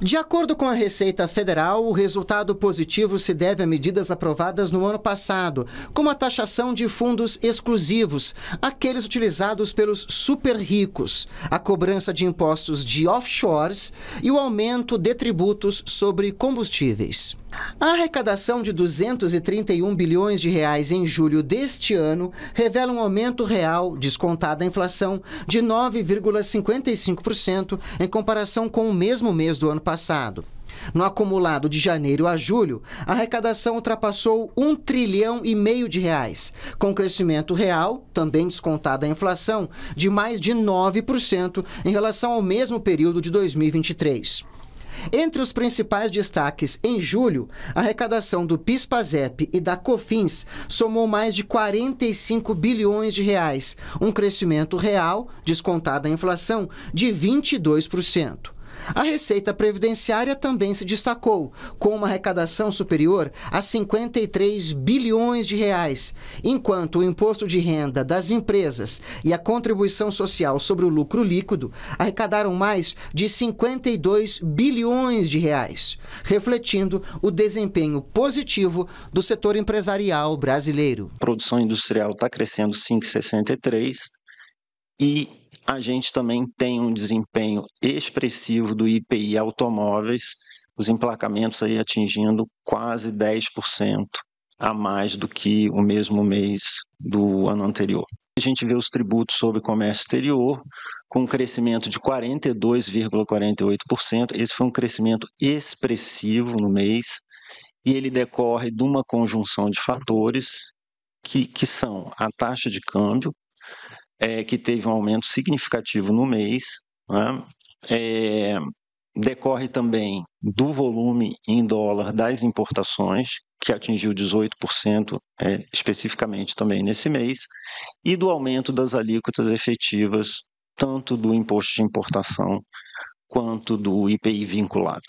De acordo com a Receita Federal, o resultado positivo se deve a medidas aprovadas no ano passado, como a taxação de fundos exclusivos, aqueles utilizados pelos super ricos, a cobrança de impostos de offshores e o aumento de tributos sobre combustíveis. A arrecadação de 231 bilhões de reais em julho deste ano revela um aumento real, descontada a inflação, de 9,55% em comparação com o mesmo mês do ano passado. No acumulado de janeiro a julho, a arrecadação ultrapassou um trilhão e meio de reais, com crescimento real, também descontada a inflação, de mais de 9% em relação ao mesmo período de 2023. Entre os principais destaques, em julho, a arrecadação do PIS/PASEP e da COFINS somou mais de 45 bilhões de reais, um crescimento real, descontada a inflação, de 22%. A receita previdenciária também se destacou, com uma arrecadação superior a 53 bilhões de reais, enquanto o imposto de renda das empresas e a contribuição social sobre o lucro líquido arrecadaram mais de 52 bilhões de reais, refletindo o desempenho positivo do setor empresarial brasileiro. A produção industrial está crescendo 5,63 e a gente também tem um desempenho expressivo do IPI automóveis, os emplacamentos aí atingindo quase 10% a mais do que o mesmo mês do ano anterior. A gente vê os tributos sobre comércio exterior com um crescimento de 42,48%. Esse foi um crescimento expressivo no mês e ele decorre de uma conjunção de fatores que, que são a taxa de câmbio, é, que teve um aumento significativo no mês, né? é, decorre também do volume em dólar das importações, que atingiu 18% é, especificamente também nesse mês, e do aumento das alíquotas efetivas, tanto do imposto de importação quanto do IPI vinculado.